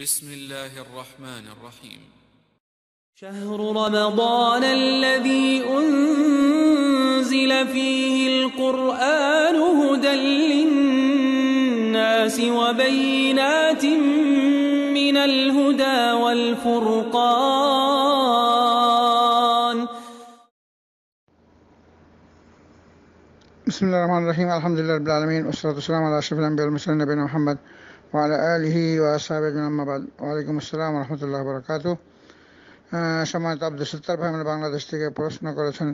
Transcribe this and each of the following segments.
بسم الله الرحمن الرحيم شهر رمضان الذي أنزل فيه القرآن هدى للناس وبينات من الهدى والفرقان بسم الله الرحمن الرحيم الحمد لله رب العالمين والصلاة والسلام على أشرف الأنبياء والمرسلين نبينا محمد ওয়ালা আলহি ওয়াসাবাদ ওয়ালাইকুম আসসালাম রহমতুল্লাহ বরকাত সময় আব্দুল সত্তার ভাই আমরা বাংলাদেশ থেকে প্রশ্ন করেছেন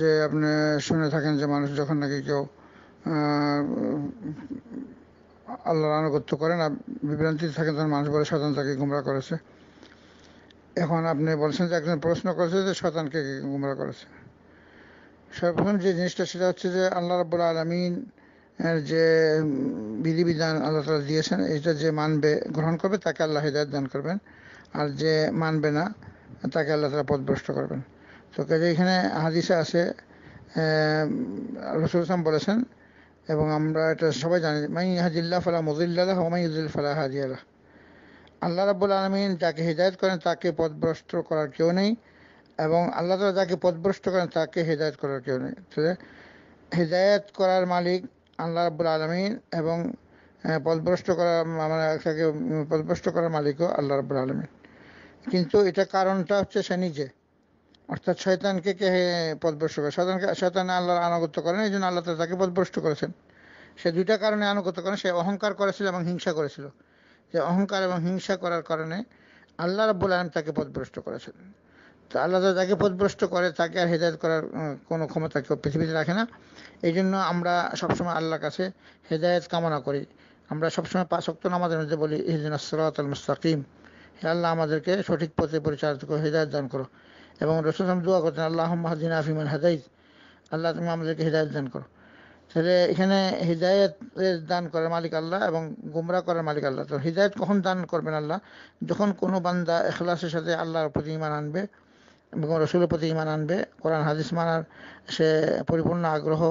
যে আপনি শুনে থাকেন যে মানুষ যখন নাকি কেউ আল্লাহর আনুগত্য করেন আর বিভ্রান্তিতে থাকেন তখন মানুষ বলে শতান তাকে গুমরা করেছে এখন আপনি বলছেন যে একজন প্রশ্ন করেছে যে শতানকে গুমরা করেছে সর্বপ্রথম যে জিনিসটা সেটা হচ্ছে যে আল্লাহ রব্বুল আলমিন হ্যাঁ, যে বিধিবিধান আল্লাহ তালা দিয়েছেন এটা যে মানবে গ্রহণ করবে তাকে আল্লাহ হৃদায়ত দান করবেন আর যে মানবে না তাকে আল্লাহ তালা পথভ্রষ্ট করবেন তো কাজে এখানে হাদিসে আছে রসুল ইসলাম বলেছেন এবং আমরা এটা সবাই জানি মাই হাজিল্লাহ ফালা মজিল্লাহ হোমাই ইজুল ফালা হাজিয়াল্লাহ আল্লাহ রাবুল আলমিন যাকে হৃদায়ত করেন তাকে পথভ্রষ্ট করার কেউ নেই এবং আল্লাহ তালা যাকে পথভ্রষ্ট করেন তাকে হৃদায়ত করার কেউ নেই তাহলে হৃদায়ত করার মালিক আল্লাহ রাবুল আলমিন এবং পদভ্রষ্ট করা মানে তাকে পদভ্রষ্ট করার মালিকও আল্লাহ রাবুল আলমিন কিন্তু এটা কারণটা হচ্ছে সে নিজে অর্থাৎ শয়তানকে কে পদভ্রষ্ট করে শয়তানকে শয়তান আল্লাহর আনুগত্য করেন এই জন্য আল্লাহ তাকে পদভ্রষ্ট করেছেন সে দুইটা কারণে আনুগত্য করেন সে অহংকার করেছিল এবং হিংসা করেছিল যে অহংকার এবং হিংসা করার কারণে আল্লাহ রাবুল আলম তাকে পদভ্রষ্ট করেছেন তো আল্লাহ তাকে পথভ্রষ্ট করে তাকে আর হেদায়ত করার কোনো ক্ষমতা কেউ পৃথিবীতে রাখে না এই জন্য আমরা সবসময় আল্লাহর কাছে হেদায়ত কামনা করি আমরা সবসময় পাঁচক্ত নামাজের মধ্যে বলি মুস্তাকিম হে আল্লাহ আমাদেরকে সঠিক পথে পরিচালিত করে হেদায়ত দান করো এবং রসুলাম দোয়া করতেন আল্লাহ মাহদিন আফিমান হেদায়ত আল্লাহ তুমি আমাদেরকে হৃদায়ত দান করো তাহলে এখানে হৃদায়ত দান করার মালিক আল্লাহ এবং গুমরা করার মালিক আল্লাহ তো হৃদায়ত কখন দান করবেন আল্লাহ যখন কোনো বান্দা এখলাসের সাথে আল্লাহর প্রতি ইমান আনবে এবং রসুলের প্রতি ইমান আনবে কোরআন হাদিস মানার সে পরিপূর্ণ আগ্রহ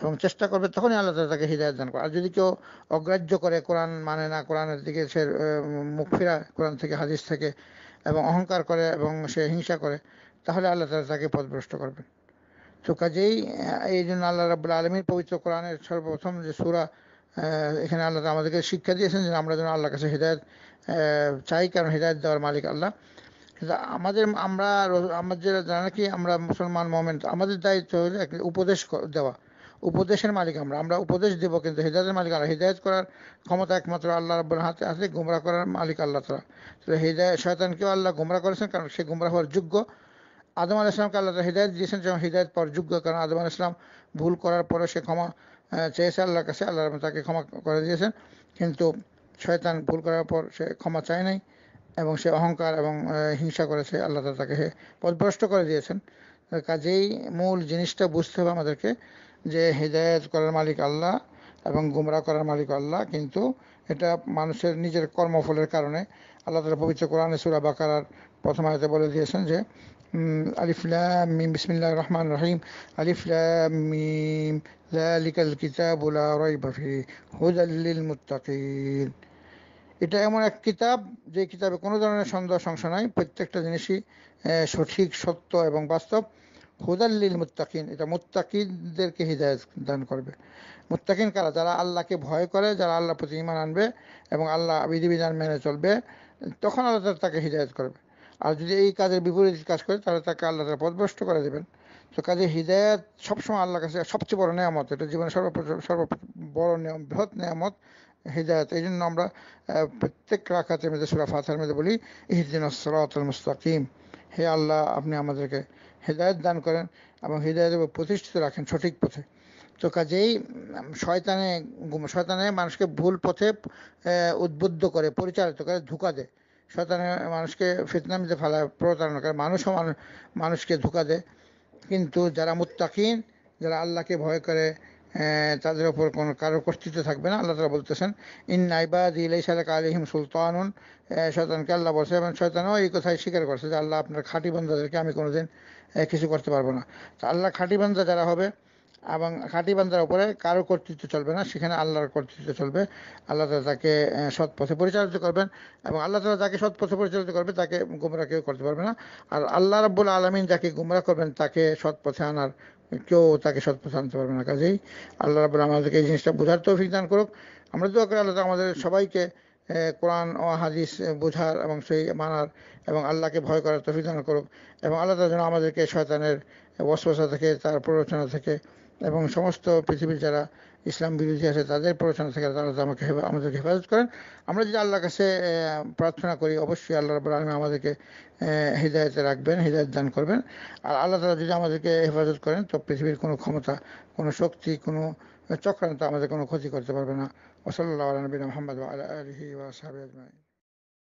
এবং চেষ্টা করবে তখনই আল্লাহ তালা তাকে হৃদায়ত দান করে আর যদি কেউ অগ্রাহ্য করে কোরআন মানে না কোরআনের দিকে সে মুখ ফেরা কোরআন থেকে হাদিস থেকে এবং অহংকার করে এবং সে হিংসা করে তাহলে আল্লাহ তালা তাকে পথভ্রষ্ট করবেন তো কাজেই এই জন্য আল্লাহ রাবুল আলমীর পবিত্র কোরআনের সর্বপ্রথম যে সুরা এখানে আল্লাহ আমাদেরকে শিক্ষা দিয়েছেন যে আমরা যেন আল্লাহর কাছে হৃদায়ত চাই কারণ হৃদায়ত দেওয়ার মালিক আল্লাহ আমাদের আমরা আমাদের যারা কি আমরা মুসলমান মোমেন্ট আমাদের দায়িত্ব হলো উপদেশ দেওয়া উপদেশের মালিক আমরা আমরা উপদেশ দিব কিন্তু হৃদায়তের মালিক আল্লাহ হৃদায়ত করার ক্ষমতা একমাত্র আল্লাহ রাব্বুল হাতে আছে গুমরা করার মালিক আল্লাহ তালা তো হৃদায় শয়তানকেও আল্লাহ গুমরা করেছেন কারণ সে গুমরা হওয়ার যোগ্য আদম আল ইসলামকে আল্লাহ হৃদায়ত দিয়েছেন যেমন হৃদায়ত পর যোগ্য কারণ আদম আল ইসলাম ভুল করার পরে সে ক্ষমা চেয়েছে আল্লাহর কাছে আল্লাহ তাকে ক্ষমা করে দিয়েছেন কিন্তু শয়তান ভুল করার পর সে ক্ষমা চায় নাই এবং সে অহংকার এবং হিংসা করেছে আল্লাহ তালা তাকে পদভ্রষ্ট করে দিয়েছেন কাজেই মূল জিনিসটা বুঝতে হবে আমাদেরকে যে হৃদায়ত করার মালিক আল্লাহ এবং গুমরা করার মালিক আল্লাহ কিন্তু এটা মানুষের নিজের কর্মফলের কারণে আল্লাহ তালা পবিত্র কোরআনে সুরা বাকারার প্রথম আয়তে বলে দিয়েছেন যে আলিফুল্লাহ মিম বিসমিল্লাহ রহমান রহিম আলিফুল্লাহ মিম লালিকাল কিতাবুলা রয় বফি হুদাল্লিল মুত্তাকিন এটা এমন এক কিতাব যে কিতাবে কোনো ধরনের সন্দেহ সংশয় নাই প্রত্যেকটা জিনিসই সঠিক সত্য এবং বাস্তব হুদাল্লিল মুত্তাকিন এটা মুত্তাকিনদেরকে হৃদায়ত দান করবে মুত্তাকিন কারা যারা আল্লাহকে ভয় করে যারা আল্লাহ প্রতি ইমান আনবে এবং আল্লাহ বিধিবিধান মেনে চলবে তখন আল্লাহ তাকে হৃদায়ত করবে আর যদি এই কাজের বিপরীত কাজ করে তাহলে তাকে আল্লাহ তারা পদভ্রষ্ট করে দেবেন তো কাজে হৃদায়ত সবসময় আল্লাহর কাছে সবচেয়ে বড় নিয়ামত এটা জীবনের সর্ব সর্ব বড় নিয়ম বৃহৎ নিয়ামত হেদায়ত এই জন্য আমরা প্রত্যেক রাখাতের মধ্যে সুরা ফাতার মধ্যে বলি ইহদিন সরাতুল মুস্তাকিম হে আল্লাহ আপনি আমাদেরকে হেদায়ত দান করেন এবং হৃদায়ত প্রতিষ্ঠিত রাখেন সঠিক পথে তো কাজেই শয়তানে শয়তানে মানুষকে ভুল পথে উদ্বুদ্ধ করে পরিচালিত করে ধোকা দেয় শয়তানে মানুষকে ফিতনামিতে ফেলা প্রতারণা করে মানুষও মানুষকে ধোকা দেয় কিন্তু যারা মুত্তাকিন যারা আল্লাহকে ভয় করে তাদের ওপর কোন কারো কর্তৃত্ব থাকবে না আল্লাহ তালা বলতেছেন ইন নাইবাদ ইলাইসালাক আলিহিম সুলতানুন শয়তানকে আল্লাহ বলছে এবং শয়তান এই কথাই স্বীকার করছে যে আল্লাহ আপনার খাঁটি বান্দাদেরকে আমি কোনোদিন কিছু করতে পারবো না তা আল্লাহ খাঁটি বান্দা যারা হবে এবং খাঁটি বান্দার উপরে কারো কর্তৃত্ব চলবে না সেখানে আল্লাহর কর্তৃত্ব চলবে আল্লাহ তালা তাকে সৎ পথে পরিচালিত করবেন এবং আল্লাহ তালা যাকে সৎ পথে পরিচালিত করবে তাকে গুমরা কেউ করতে পারবে না আর আল্লাহ রব্বুল আলমিন যাকে গুমরা করবেন তাকে সৎ পথে আনার কেউ তাকে সৎপথে আনতে পারবে না কাজেই আল্লাহ রাবুল আমাদেরকে এই জিনিসটা বোঝার তৌফিক দান করুক আমরা দোয়া করি আল্লাহ আমাদের সবাইকে কোরআন ও হাদিস বোঝার এবং সেই মানার এবং আল্লাহকে ভয় করার তফিদান করুক এবং আল্লাহ যেন আমাদেরকে শয়তানের বসবসা থেকে তার প্ররোচনা থেকে এবং সমস্ত পৃথিবীর যারা ইসলাম বিরোধী আছে তাদের প্ররোচনা থেকে তারা আমাকে আমাদেরকে হেফাজত করেন আমরা যদি আল্লাহর কাছে প্রার্থনা করি অবশ্যই আল্লাহ রব আলম আমাদেরকে হৃদায়তে রাখবেন হৃদায়ত দান করবেন আর আল্লাহ তালা যদি আমাদেরকে হেফাজত করেন তো পৃথিবীর কোনো ক্ষমতা কোনো শক্তি কোনো চক্রান্ত আমাদের কোনো ক্ষতি করতে পারবে না ওসল্লা আলবিন মোহাম্মদ আলহি ওয়া সাহেব